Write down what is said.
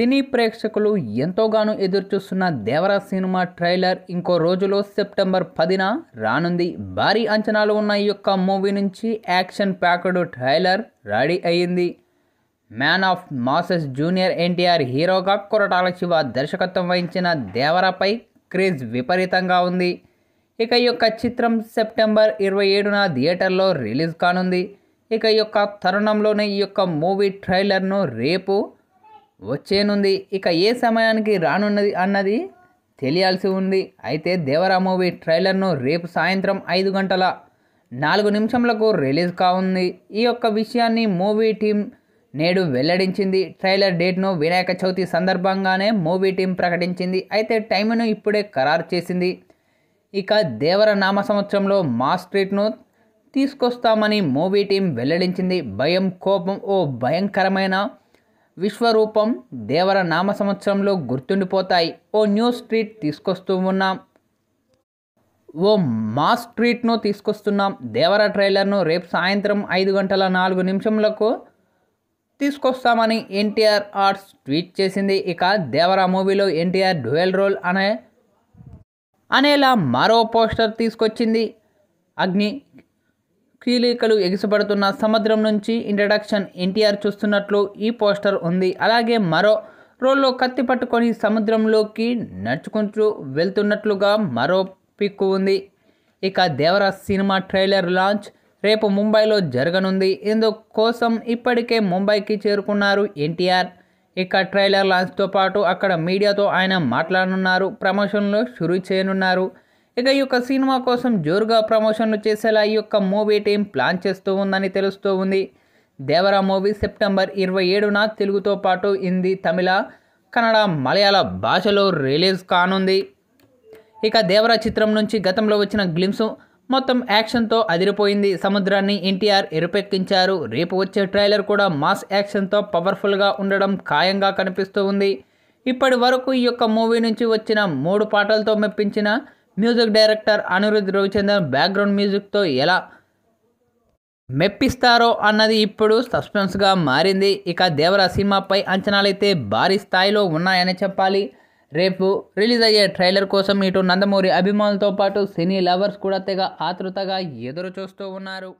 సినీ ప్రేక్షకులు ఎంతోగానో ఎదురుచూస్తున్న Devara cinema trailer ఇంకో రోజులో సెప్టెంబర్ పదిన రానుంది భారీ అంచనాలు ఉన్న ఈ యొక్క మూవీ నుంచి యాక్షన్ ప్యాకడ్ ట్రైలర్ రెడీ అయ్యింది man of masses junior NTR హీరోగా కొరటాల శివ దర్శకత్వం వహించిన దేవరాపై క్రేజ్ విపరీతంగా ఉంది ఇక ఈ యొక్క చిత్రం సెప్టెంబర్ ఇరవై ఏడున థియేటర్లో రిలీజ్ కానుంది ఇక ఈ యొక్క తరుణంలోనే ఈ యొక్క మూవీ ట్రైలర్ను రేపు వచ్చేనుంది ఇక ఏ సమయానికి రానున్నది అన్నది తెలియాల్సి ఉంది అయితే దేవరా మూవీ ట్రైలర్ను రేపు సాయంత్రం ఐదు గంటల నాలుగు నిమిషంలకు రిలీజ్ కావుంది ఈ యొక్క విషయాన్ని మూవీ టీం నేడు వెల్లడించింది ట్రైలర్ డేట్ను వినాయక చవితి సందర్భంగానే మూవీ టీం ప్రకటించింది అయితే టైంను ఇప్పుడే ఖరారు చేసింది ఇక దేవర నామ సంవత్సరంలో మా స్ట్రీట్ను తీసుకొస్తామని మూవీ టీం వెల్లడించింది భయం కోపం ఓ భయంకరమైన విశ్వరూపం దేవర నామ సంవత్సరంలో గుర్తుండిపోతాయి ఓ న్యూ స్ట్రీట్ తీసుకొస్తూ ఉన్నాం ఓ మాస్ స్ట్రీట్ను తీసుకొస్తున్నాం దేవర ట్రైలర్ను రేపు సాయంత్రం ఐదు గంటల నాలుగు నిమిషంలకు తీసుకొస్తామని ఎన్టీఆర్ ఆర్ట్స్ ట్వీట్ చేసింది ఇక దేవరా మూవీలో ఎన్టీఆర్ డ్యూయల్ రోల్ అనే అనేలా మరో పోస్టర్ తీసుకొచ్చింది అగ్ని కీలికలు ఎగిసిపడుతున్న సముద్రం నుంచి ఇంట్రడక్షన్ ఎన్టీఆర్ చూస్తున్నట్లు ఈ పోస్టర్ ఉంది అలాగే మరో రోల్లో కత్తి పట్టుకొని సముద్రంలోకి నడుచుకుంటూ వెళ్తున్నట్లుగా మరో పిక్కు ఉంది ఇక దేవరాజ్ సినిమా ట్రైలర్ లాంచ్ రేపు ముంబైలో జరగనుంది ఇందుకోసం ఇప్పటికే ముంబైకి చేరుకున్నారు ఎన్టీఆర్ ఇక ట్రైలర్ లాంచ్తో పాటు అక్కడ మీడియాతో ఆయన మాట్లాడనున్నారు ప్రమోషన్లు షురూ చేయనున్నారు ఇక ఈ యొక్క సినిమా కోసం జోరుగా ప్రమోషన్లు చేసేలా ఈ యొక్క మూవీ టీం ప్లాన్ చేస్తూ ఉందని తెలుస్తూ ఉంది దేవరా మూవీ సెప్టెంబర్ ఇరవై ఏడున తెలుగుతో పాటు హిందీ తమిళ కన్నడ మలయాళ భాషలో రిలీజ్ కానుంది ఇక దేవరా చిత్రం నుంచి గతంలో వచ్చిన గ్లిమ్స్ మొత్తం యాక్షన్తో అదిరిపోయింది సముద్రాన్ని ఎన్టీఆర్ ఎరుపెక్కించారు రేపు వచ్చే ట్రైలర్ కూడా మాస్ యాక్షన్తో పవర్ఫుల్గా ఉండడం ఖాయంగా కనిపిస్తూ ఉంది ఇప్పటి వరకు ఈ యొక్క మూవీ నుంచి వచ్చిన మూడు పాటలతో మెప్పించిన music director Anirudh Ravichander background మ్యూజిక్తో ఎలా మెప్పిస్తారో అన్నది ఇప్పుడు సస్పెన్స్గా మారింది ఇక దేవరా సినిమాపై అంచనాలైతే భారీ స్థాయిలో ఉన్నాయని చెప్పాలి రేపు రిలీజ్ అయ్యే ట్రైలర్ కోసం ఇటు నందమూరి అభిమానులతో పాటు సినీ లవర్స్ కూడా తెగ ఆతృతగా ఎదురు చూస్తూ ఉన్నారు